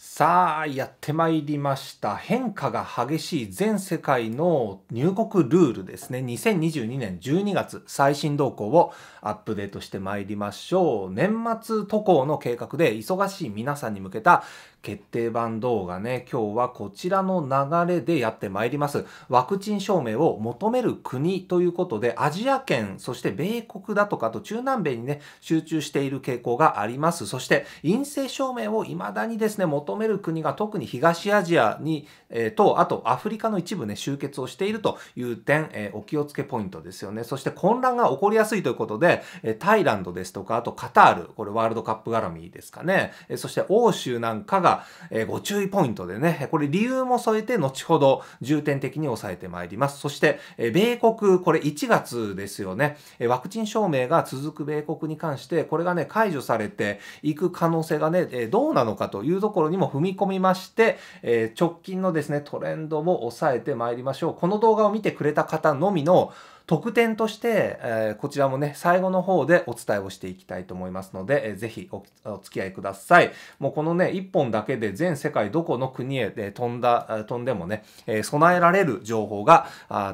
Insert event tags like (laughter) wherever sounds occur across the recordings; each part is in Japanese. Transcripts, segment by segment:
さあやってまいりました変化が激しい全世界の入国ルールですね2022年12月最新動向をアップデートしてまいりましょう年末渡航の計画で忙しい皆さんに向けた決定版動画ね今日はこちらの流れでやってまいりますワクチン証明を求める国ということでアジア圏そして米国だとかと中南米にね集中している傾向がありますそして陰性証明を未だにですね求求める国が特に東アジアに、えー、と、あとアフリカの一部ね、集結をしているという点、えー、お気をつけポイントですよね。そして混乱が起こりやすいということで、えー、タイランドですとか、あとカタール、これワールドカップ絡みですかね。えー、そして欧州なんかが、えー、ご注意ポイントでね、これ理由も添えて後ほど重点的に押さえてまいります。そして、えー、米国、これ1月ですよね、えー、ワクチン証明が続く米国に関して、これがね、解除されていく可能性がね、えー、どうなのかというところにも踏み込みまして、えー、直近のですね、トレンドも抑えてまいりましょう。この動画を見てくれた方のみの、特典として、えー、こちらもね、最後の方でお伝えをしていきたいと思いますので、えー、ぜひお付き合いください。もうこのね、一本だけで全世界どこの国へ、飛んだ、飛んでもね、えー、備えられる情報が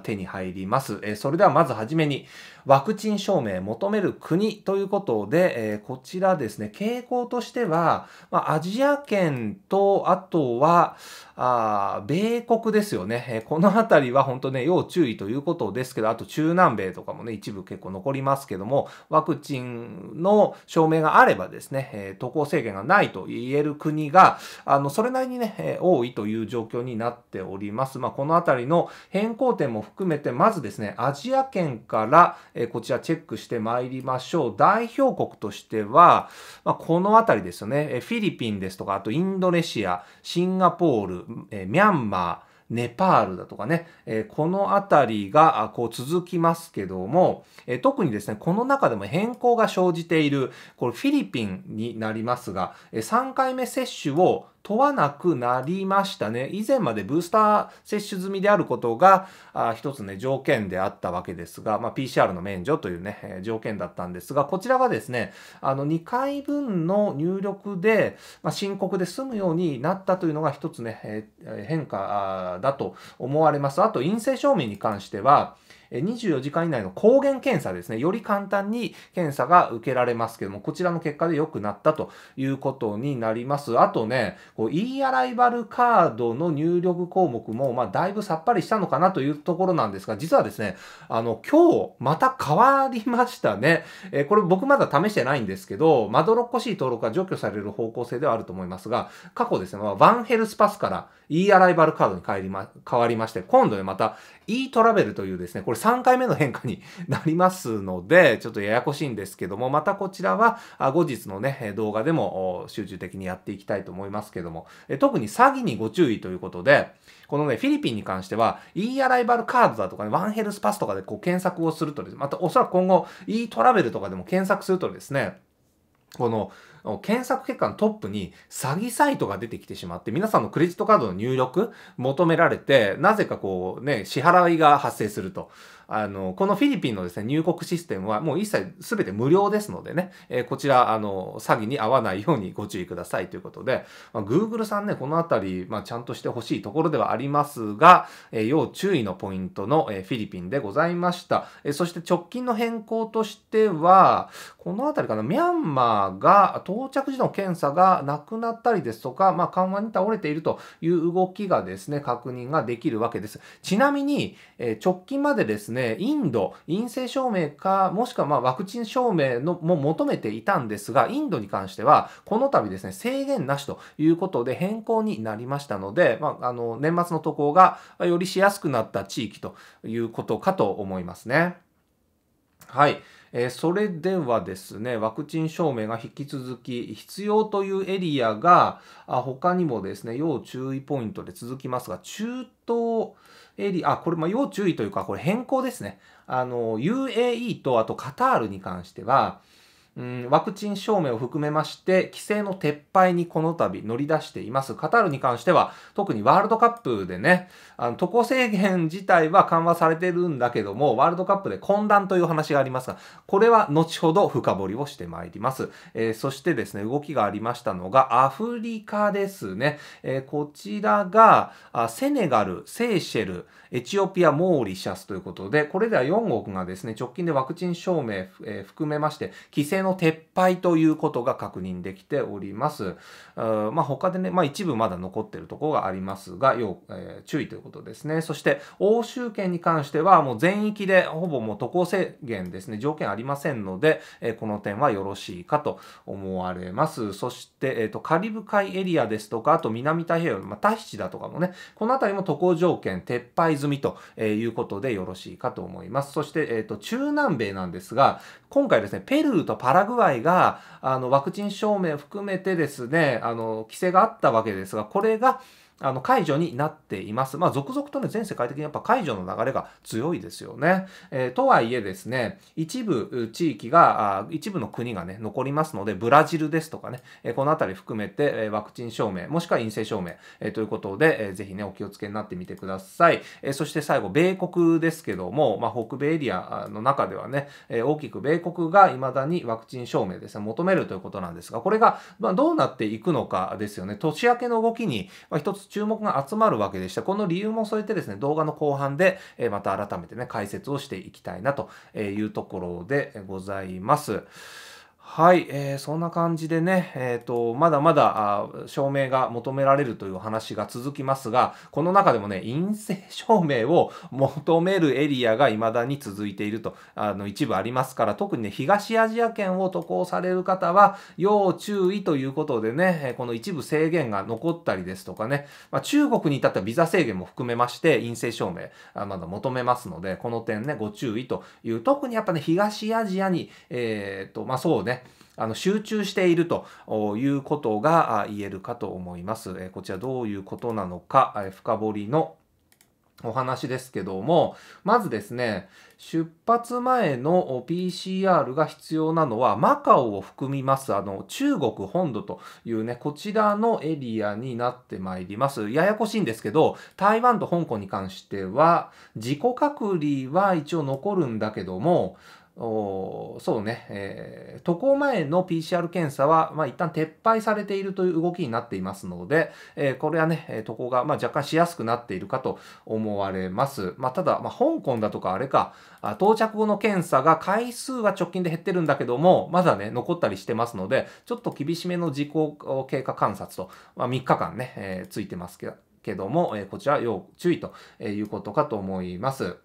手に入ります。えー、それではまずはじめに、ワクチン証明求める国ということで、えー、こちらですね、傾向としては、まあ、アジア圏と、あとは、あ米国ですよね、えこの辺りは本当ね、要注意ということですけど、あと中南米とかもね、一部結構残りますけども、ワクチンの証明があればですね、え渡航制限がないと言える国が、あの、それなりにね、え多いという状況になっております。まあ、この辺りの変更点も含めて、まずですね、アジア圏から、えこちらチェックしてまいりましょう。代表国としては、まあ、この辺りですよね、えフィリピンですとか、あとインドネシア、シンガポール、えミャンマー、ネパールだとかね、えこの辺りがこう続きますけども、え特にですね、この中でも変更が生じている、これフィリピンになりますが、え3回目接種を問わなくなりましたね。以前までブースター接種済みであることが、あ一つね、条件であったわけですが、まあ、PCR の免除というね、えー、条件だったんですが、こちらがですね、あの、2回分の入力で、まあ、申告で済むようになったというのが一つね、えー、変化だと思われます。あと、陰性証明に関しては、24時間以内の抗原検査ですね、より簡単に検査が受けられますけども、こちらの結果で良くなったということになります。あとね、e アライバルカードの入力項目も、まあ、だいぶさっぱりしたのかなというところなんですが、実はですね、あの、今日また変わりましたね。えー、これ僕まだ試してないんですけど、まどろっこしい登録が除去される方向性ではあると思いますが、過去ですね、ワンヘルスパスから e アライバルカードに変りま、変わりまして、今度でまた e トラベルというですね、これ3回目の変化になりますので、(laughs) ちょっとややこしいんですけども、またこちらは後日のね、動画でも集中的にやっていきたいと思いますけども、特に詐欺にご注意ということで、このね、フィリピンに関しては、e アライバルカードだとかね、ワンヘルスパスとかでこう検索をするとですね、またおそらく今後 e トラベルとかでも検索するとですね、この検索結果のトップに詐欺サイトが出てきてしまって、皆さんのクレジットカードの入力求められて、なぜかこうね、支払いが発生すると。あの、このフィリピンのですね、入国システムはもう一切全て無料ですのでね、えー、こちら、あの、詐欺に合わないようにご注意くださいということで、まあ、Google さんね、このあたり、まあ、ちゃんとしてほしいところではありますが、えー、要注意のポイントの、えー、フィリピンでございました。えそして直近の変更としては、このあたりかな、ミャンマーが到着時の検査がなくなったりですとか、まあ、緩和に倒れているという動きがですね、確認ができるわけです。ちなみに、え直近までですね、インド、陰性証明か、もしくはまワクチン証明のも求めていたんですが、インドに関しては、この度ですね、制限なしということで変更になりましたので、まあ、あの、年末の渡航がよりしやすくなった地域ということかと思いますね。はい。えー、それではですね、ワクチン証明が引き続き必要というエリアが、あ他にもですね、要注意ポイントで続きますが、中東エリア、あ、これ、ま要注意というか、これ変更ですね。あの、UAE と、あとカタールに関しては、ワクチン証明を含めまして、規制の撤廃にこの度乗り出しています。カタールに関しては、特にワールドカップでね、あの渡航制限自体は緩和されてるんだけども、ワールドカップで混乱という話がありますが、これは後ほど深掘りをしてまいります。えー、そしてですね、動きがありましたのが、アフリカですね。えー、こちらが、セネガル、セーシェル、エチオピア、モーリシャスということで、これでは4国がですね、直近でワクチン証明、えー、含めまして、規制の撤廃ということが確認できております。まあ、他でね、まあ、一部まだ残ってるところがありますが、要、えー、注意ということですね。そして欧州圏に関してはもう全域でほぼもう渡航制限ですね、条件ありませんので、えー、この点はよろしいかと思われます。そして、えーと、カリブ海エリアですとか、あと南太平洋、まあ、タヒチだとかもね、この辺りも渡航条件撤廃済みということでよろしいかと思います。そして、えーと中南米なんですが、今回ですね、ペルーとパラグアイが、あの、ワクチン証明含めてですね、あの、規制があったわけですが、これが、あの解除になっています。まあ、続々とね、全世界的にやっぱ解除の流れが強いですよね。えー、とはいえですね、一部地域が、あ一部の国がね、残りますので、ブラジルですとかね、えー、この辺り含めて、えー、ワクチン証明、もしくは陰性証明、えー、ということで、えー、ぜひね、お気をつけになってみてください。えー、そして最後、米国ですけども、まあ、北米エリアの中ではね、えー、大きく米国が未だにワクチン証明ですね、求めるということなんですが、これが、まあ、どうなっていくのかですよね。年明けの動きに、まあ、一つ注目が集まるわけでした。この理由も添えてですね、動画の後半で、えまた改めてね、解説をしていきたいなというところでございます。はい、えー、そんな感じでね、えーと、まだまだ証明が求められるという話が続きますがこの中でもね陰性証明を求めるエリアが未だに続いているとあの一部ありますから特にね東アジア圏を渡航される方は要注意ということでねこの一部制限が残ったりですとかね、まあ、中国に至ったビザ制限も含めまして陰性証明あまだ求めますのでこの点ねご注意という特にやっぱね東アジアに、えーとまあ、そうねね。あの集中しているということが言えるかと思います。えこちらどういうことなのか、え深掘りのお話ですけども、まずですね、出発前の PCR が必要なのは、マカオを含みます、あの、中国本土というね、こちらのエリアになってまいります。ややこしいんですけど、台湾と香港に関しては、自己隔離は一応残るんだけども、おそうね、えー、渡航前の PCR 検査は、まあ、一旦撤廃されているという動きになっていますので、えー、これはね、渡航が、まあ、若干しやすくなっているかと思われます。まあ、ただ、まあ、香港だとかあれか到着後の検査が回数は直近で減ってるんだけども、まだね、残ったりしてますので、ちょっと厳しめの時効経過観察と、まあ、3日間ね、えー、ついてますけども、えー、こちら要注意ということかと思います。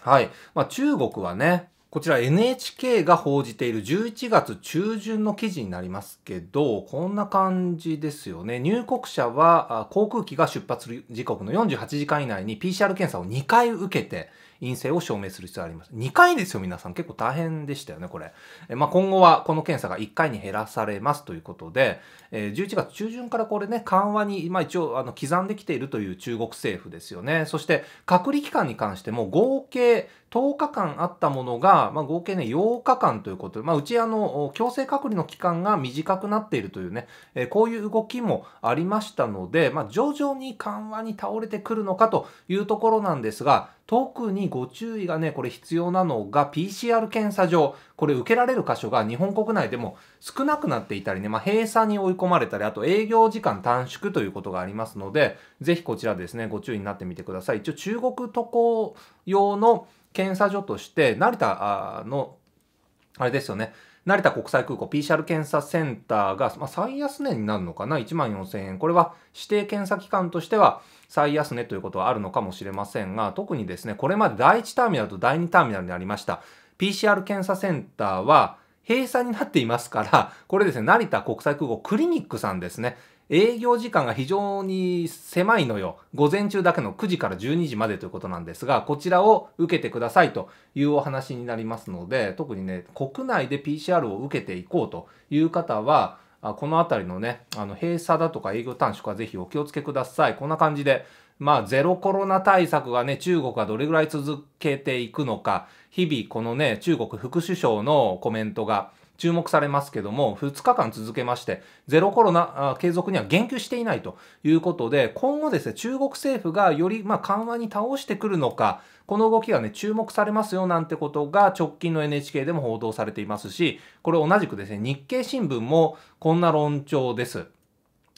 はい。まあ、中国はね、こちら NHK が報じている11月中旬の記事になりますけど、こんな感じですよね。入国者は航空機が出発する時刻の48時間以内に PCR 検査を2回受けて陰性を証明する必要があります。2回ですよ、皆さん。結構大変でしたよね、これ。えまあ、今後はこの検査が1回に減らされますということで、え11月中旬からこれね、緩和に、まあ、一応あの刻んできているという中国政府ですよね。そして隔離期間に関しても合計10日間あったものがまあ、合計ね、8日間ということで、まあ、うち、あの、強制隔離の期間が短くなっているというね、えー、こういう動きもありましたので、まあ、徐々に緩和に倒れてくるのかというところなんですが、特にご注意がね、これ必要なのが PCR 検査場。これ受けられる箇所が日本国内でも少なくなっていたりね、まあ、閉鎖に追い込まれたり、あと営業時間短縮ということがありますので、ぜひこちらですね、ご注意になってみてください。一応中国渡航用の検査所として成田のあれですよね成田国際空港 PCR 検査センターが、まあ、最安値になるのかな1万4000円これは指定検査機関としては最安値ということはあるのかもしれませんが特にですねこれまで第1ターミナルと第2ターミナルにありました PCR 検査センターは閉鎖になっていますから、これですね、成田国際空港クリニックさんですね。営業時間が非常に狭いのよ。午前中だけの9時から12時までということなんですが、こちらを受けてくださいというお話になりますので、特にね、国内で PCR を受けていこうという方は、この辺りのね、あの閉鎖だとか営業短縮はぜひお気をつけください。こんな感じで、まあ、ゼロコロナ対策がね、中国はどれぐらい続けていくのか、日々このね、中国副首相のコメントが、注目されますけども、2日間続けまして、ゼロコロナ継続には言及していないということで、今後ですね、中国政府がよりま緩和に倒してくるのか、この動きがね、注目されますよなんてことが直近の NHK でも報道されていますし、これ同じくですね、日経新聞もこんな論調です。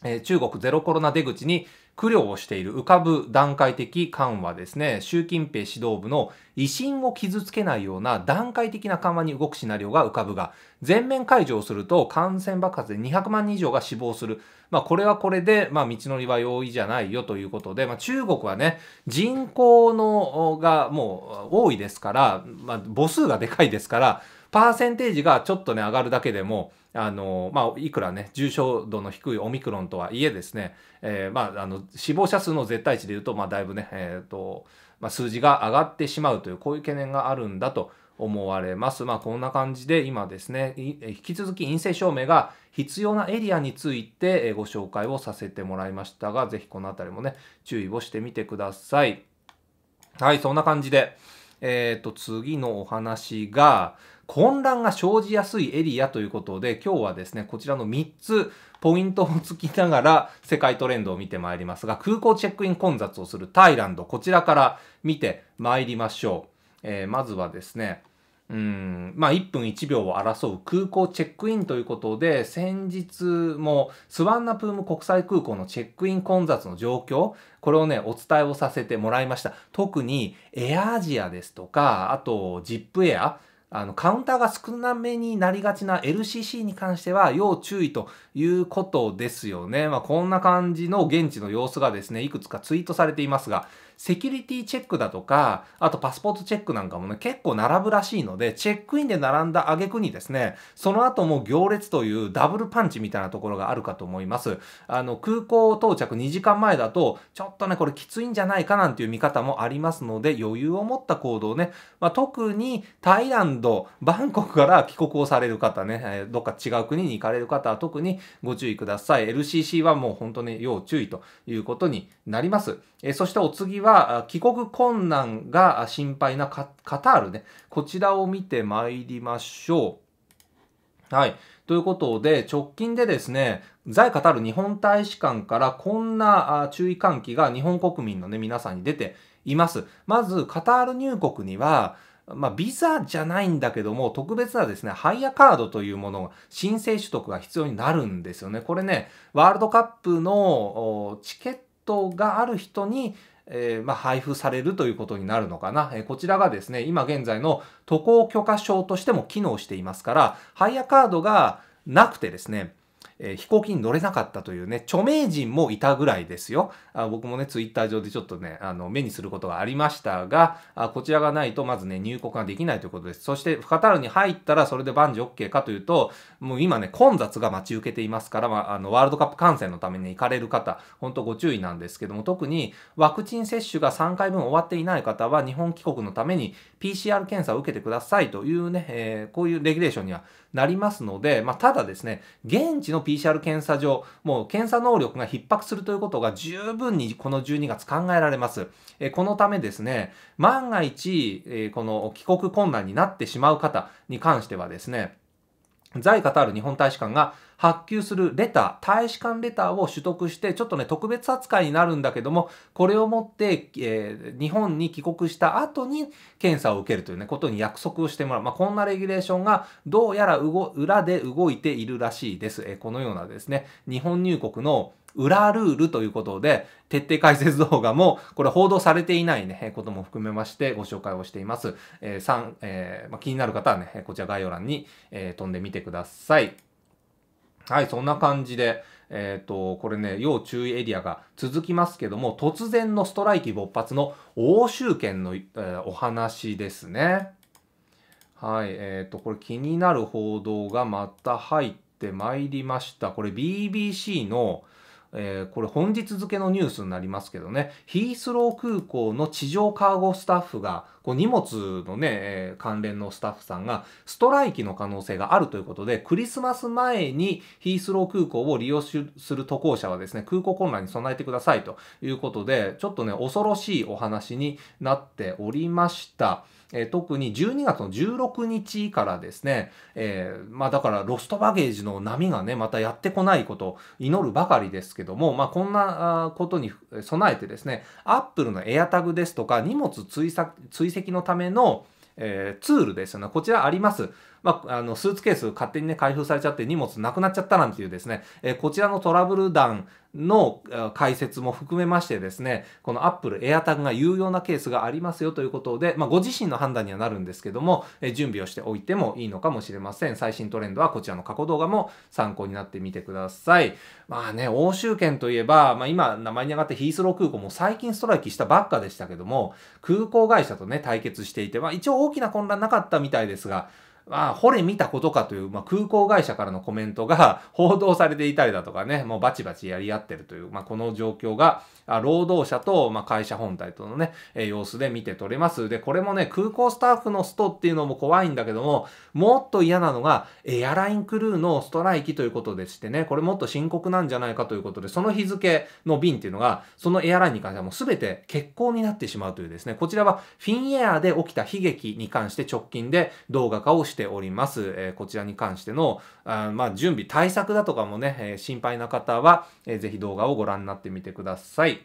えー、中国ゼロコロナ出口に苦慮をしている浮かぶ段階的緩和ですね、習近平指導部の威信を傷つけないような段階的な緩和に動くシナリオが浮かぶが、全面解除をすると感染爆発で200万人以上が死亡する。まあこれはこれで、まあ道のりは容易じゃないよということで、まあ中国はね、人口のがもう多いですから、まあ母数がでかいですから、パーセンテージがちょっとね上がるだけでも、あのまあ、いくらね重症度の低いオミクロンとはいえですね、えー、まあ、あの死亡者数の絶対値でいうと、まあ、だいぶね、えーとまあ、数字が上がってしまうというこういう懸念があるんだと思われます。まあ、こんな感じで今ですね引き続き陰性証明が必要なエリアについてご紹介をさせてもらいましたが是非この辺りもね注意をしてみてください。はいそんな感じで、えーと次のお話が混乱が生じやすいエリアということで、今日はですね、こちらの3つポイントをつきながら世界トレンドを見てまいりますが、空港チェックイン混雑をするタイランド、こちらから見てまいりましょう。えー、まずはですね、うんまあ、1分1秒を争う空港チェックインということで、先日もスワンナプーム国際空港のチェックイン混雑の状況、これをね、お伝えをさせてもらいました。特にエアアジアですとか、あとジップエア、あのカウンターが少なめになりがちな LCC に関しては要注意ということですよね。まあ、こんな感じの現地の様子がですね、いくつかツイートされていますが、セキュリティチェックだとか、あとパスポートチェックなんかもね、結構並ぶらしいので、チェックインで並んだ挙句にですね、その後も行列というダブルパンチみたいなところがあるかと思います。あの、空港到着2時間前だと、ちょっとね、これきついんじゃないかなんていう見方もありますので、余裕を持った行動ね、まあ、特にタイランド、バンコクから帰国をされる方ね、えどっか違う国に行かれる方は特にご注意ください。LCC はもう本当に要注意ということになります。えそしてお次はは帰国困難が心配なカタールね、こちらを見てまいりましょう。はい。ということで、直近でですね、在カタール日本大使館からこんな注意喚起が日本国民のね、皆さんに出ています。まず、カタール入国には、まあ、ビザじゃないんだけども、特別なですね、ハイヤーカードというものが、申請取得が必要になるんですよね。これね、ワールドカップのチケットがある人に、えー、まあ、配布されるということになるのかな、えー、こちらがですね、今現在の渡航許可証としても機能していますから、ハイヤーカードがなくてですね、えー、飛行機に乗れなかったというね、著名人もいたぐらいですよ。あ僕もね、ツイッター上でちょっとね、あの、目にすることがありましたが、あこちらがないとまずね、入国ができないということです。そして、カタールに入ったらそれで万事 OK かというと、もう今ね、混雑が待ち受けていますから、まあ、あの、ワールドカップ観戦のために行かれる方、本当ご注意なんですけども、特にワクチン接種が3回分終わっていない方は、日本帰国のために PCR 検査を受けてくださいというね、えー、こういうレギュレーションにはなりますので、まあ、ただですね、現地の PCR 検査場、もう検査能力が逼迫するということが十分にこの12月考えられます。えこのためですね、万が一、えこの帰国困難になってしまう方に関してはですね、在カタール日本大使館が発給するレター、大使館レターを取得して、ちょっとね、特別扱いになるんだけども、これを持って、えー、日本に帰国した後に検査を受けるというね、ことに約束をしてもらう。まあ、こんなレギュレーションがどうやら裏で動いているらしいです。えー、このようなですね、日本入国の裏ルールということで、徹底解説動画も、これ報道されていないね、ことも含めましてご紹介をしています。えー、3、えー、まあ、気になる方はね、こちら概要欄に、えー、飛んでみてください。はい、そんな感じで、えっ、ー、と、これね、要注意エリアが続きますけども、突然のストライキ勃発の欧州圏の、えー、お話ですね。はい、えっ、ー、と、これ気になる報道がまた入ってまいりました。これ BBC の、えー、これ本日付のニュースになりますけどね、ヒースロー空港の地上カーゴスタッフが、こう荷物のね、えー、関連のスタッフさんがストライキの可能性があるということで、クリスマス前にヒースロー空港を利用する渡航者はですね、空港混乱に備えてくださいということで、ちょっとね、恐ろしいお話になっておりました。えー、特に12月の16日からですね、えー、まあだからロストバゲージの波がね、またやってこないことを祈るばかりですけども、まあこんなことに備えてですね、Apple の AirTag ですとか荷物追跡のためのえー、ツールですよね。こちらあります。まあ、あの、スーツケース勝手にね、開封されちゃって荷物なくなっちゃったなんていうですね、えー、こちらのトラブル弾の解説も含めましてですね、この Apple AirTag が有用なケースがありますよということで、まあ、ご自身の判断にはなるんですけども、え準備をしておいてもいいのかもしれません。最新トレンドはこちらの過去動画も参考になってみてください。まあね、欧州圏といえば、まあ、今名前に上がってヒースロー空港も最近ストライキしたばっかでしたけども、空港会社とね、対決していて、まあ、一応大きな混乱なかったみたいですが、まあ、掘れ見たことかという、まあ、空港会社からのコメントが (laughs) 報道されていたりだとかね、もうバチバチやり合ってるという、まあ、この状況が、労働者と、まあ、会社本体とのね、え様子で見て取れます。で、これもね、空港スタッフのストっていうのも怖いんだけども、もっと嫌なのが、エアラインクルーのストライキということでしてね、これもっと深刻なんじゃないかということで、その日付の便っていうのが、そのエアラインに関してはもう全て欠航になってしまうというですね、こちらはフィンエアで起きた悲劇に関して直近で動画化をしてしております。えこちらに関しての、あまあ、準備、対策だとかもね、え心配な方は、えー、ぜひ動画をご覧になってみてください。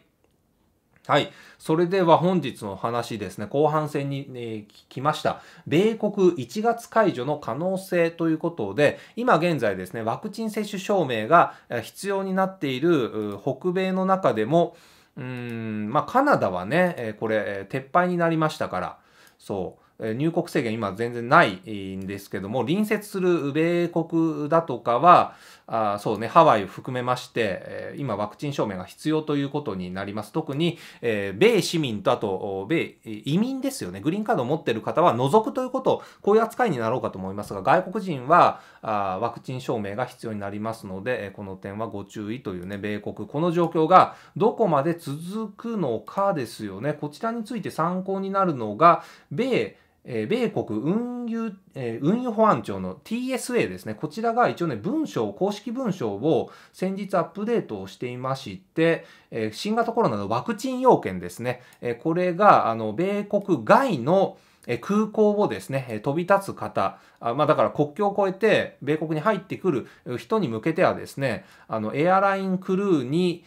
はい。それでは本日の話ですね、後半戦に、ね、来ました。米国1月解除の可能性ということで、今現在ですね、ワクチン接種証明が必要になっている北米の中でも、うん、まあカナダはね、これ、撤廃になりましたから、そう。入国制限今全然ないんですけども、隣接する米国だとかは、あそうね、ハワイを含めまして、えー、今ワクチン証明が必要ということになります。特に、えー、米市民とあと、米移民ですよね、グリーンカードを持ってる方は除くということ、こういう扱いになろうかと思いますが、外国人はあワクチン証明が必要になりますので、えこの点はご注意というね、米国、この状況がどこまで続くのかですよね、こちらについて参考になるのが、米、え米国運輸,、え運輸保安庁の TSA ですね、こちらが一応ね、文章、公式文章を先日アップデートをしていまして、え新型コロナのワクチン要件ですね、えこれがあの米国外の、空港をですね、飛び立つ方、あまあ、だから国境を越えて米国に入ってくる人に向けてはですね、あのエアラインクルーに、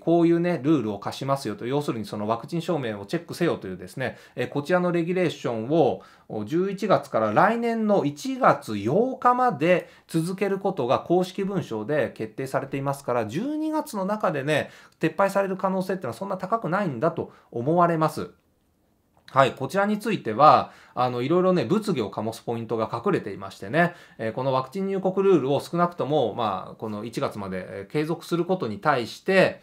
こういうね、ルールを課しますよと、要するにそのワクチン証明をチェックせよというですね、こちらのレギュレーションを11月から来年の1月8日まで続けることが公式文書で決定されていますから、12月の中でね、撤廃される可能性っていうのはそんな高くないんだと思われます。はい、こちらについては、あの、いろいろね、物議を醸すポイントが隠れていましてね、えー、このワクチン入国ルールを少なくとも、まあ、この1月まで継続することに対して、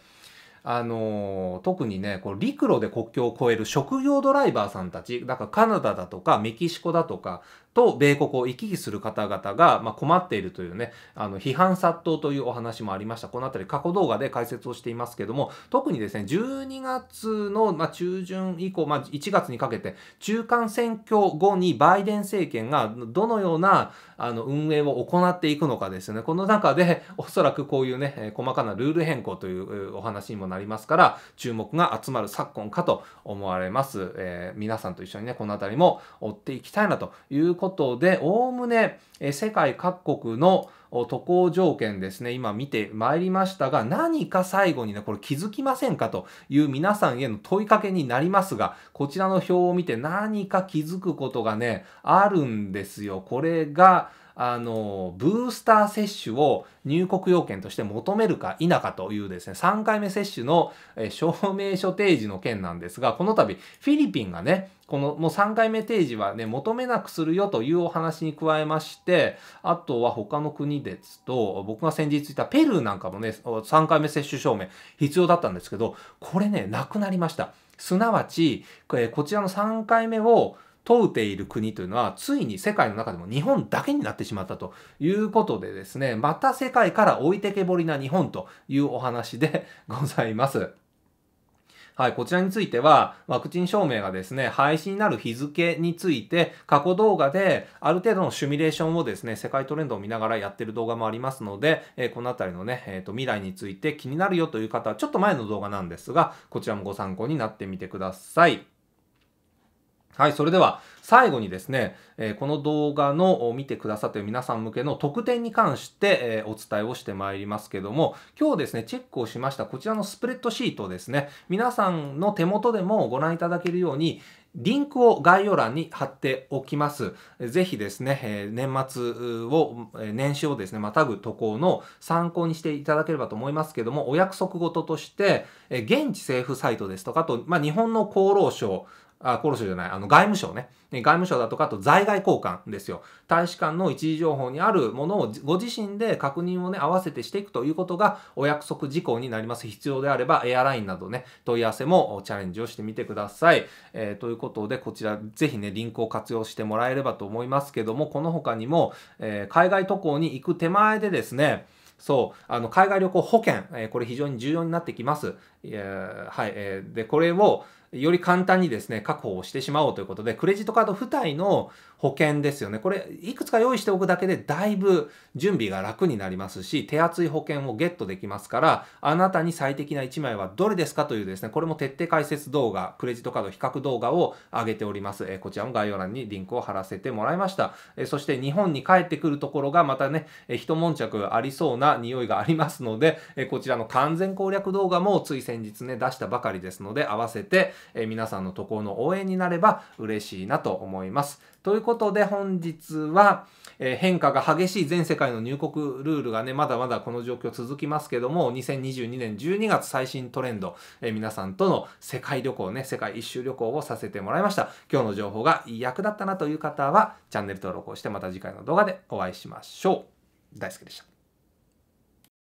あのー、特にね、こう陸路で国境を越える職業ドライバーさんたち、だからカナダだとかメキシコだとか、と米国を行き来する方々が、ま困っているというね、あの批判殺到というお話もありました。この辺り過去動画で解説をしていますけども、特にですね、12月の、ま中旬以降、まあ、1月にかけて、中間選挙後にバイデン政権がどのようなあの運営を行っていくのかですね。この中で、おそらくこういうね、え細かなルール変更というお話にもなりますから、注目が集まる昨今かと思われます。えー、皆さんと一緒にね、この辺りも追っていきたいなということことで、おおむね世界各国の渡航条件ですね、今見てまいりましたが、何か最後にね、これ気づきませんかという皆さんへの問いかけになりますが、こちらの表を見て何か気づくことがね、あるんですよ。これが、あの、ブースター接種を入国要件として求めるか否かというですね、3回目接種の証明書提示の件なんですが、この度、フィリピンがね、このもう3回目提示はね、求めなくするよというお話に加えまして、あとは他の国ですと、僕が先日言ったペルーなんかもね、3回目接種証明必要だったんですけど、これね、なくなりました。すなわち、こちらの3回目を問うている国というのは、ついに世界の中でも日本だけになってしまったということでですね、また世界から置いてけぼりな日本というお話でございます。はい、こちらについては、ワクチン証明がですね、廃止になる日付について、過去動画である程度のシミュレーションをですね、世界トレンドを見ながらやってる動画もありますので、えー、この辺りのね、えーと、未来について気になるよという方は、ちょっと前の動画なんですが、こちらもご参考になってみてください。はい、それでは最後にですね、えこの動画の見てくださっている皆さん向けの特典に関して、えお伝えをしてまいりますけども、今日ですね、チェックをしましたこちらのスプレッドシートですね、皆さんの手元でもご覧いただけるように、リンクを概要欄に貼っておきます。ぜひですね、え年末を、年始をですね、またぐ渡航の参考にしていただければと思いますけども、お約束事として、え現地政府サイトですとか、あと、まあ、日本の厚労省、あ、厚労省じゃない、あの外務省ね。外務省だとか、あと在外交換ですよ。大使館の一時情報にあるものをご自身で確認をね、合わせてしていくということがお約束事項になります。必要であれば、エアラインなどね、問い合わせもチャレンジをしてみてください。えー、ということで、こちら、ぜひね、リンクを活用してもらえればと思いますけども、この他にも、えー、海外渡航に行く手前でですね、そう、あの、海外旅行保険、えー、これ非常に重要になってきます。いはい、えー、で、これを、より簡単にですね確保をしてしまおうということでクレジットカード付帯の保険ですよね。これ、いくつか用意しておくだけで、だいぶ準備が楽になりますし、手厚い保険をゲットできますから、あなたに最適な1枚はどれですかというですね、これも徹底解説動画、クレジットカード比較動画を上げております。えこちらも概要欄にリンクを貼らせてもらいました。えそして日本に帰ってくるところがまたね、え一悶着ありそうな匂いがありますので、えこちらの完全攻略動画もつい先日ね、出したばかりですので、合わせて、え皆さんの渡航の応援になれば嬉しいなと思います。ということで本日は、えー、変化が激しい全世界の入国ルールがね、まだまだこの状況続きますけども、2022年12月最新トレンド、えー、皆さんとの世界旅行ね、世界一周旅行をさせてもらいました。今日の情報が役立ったなという方は、チャンネル登録をしてまた次回の動画でお会いしましょう。大好きでした。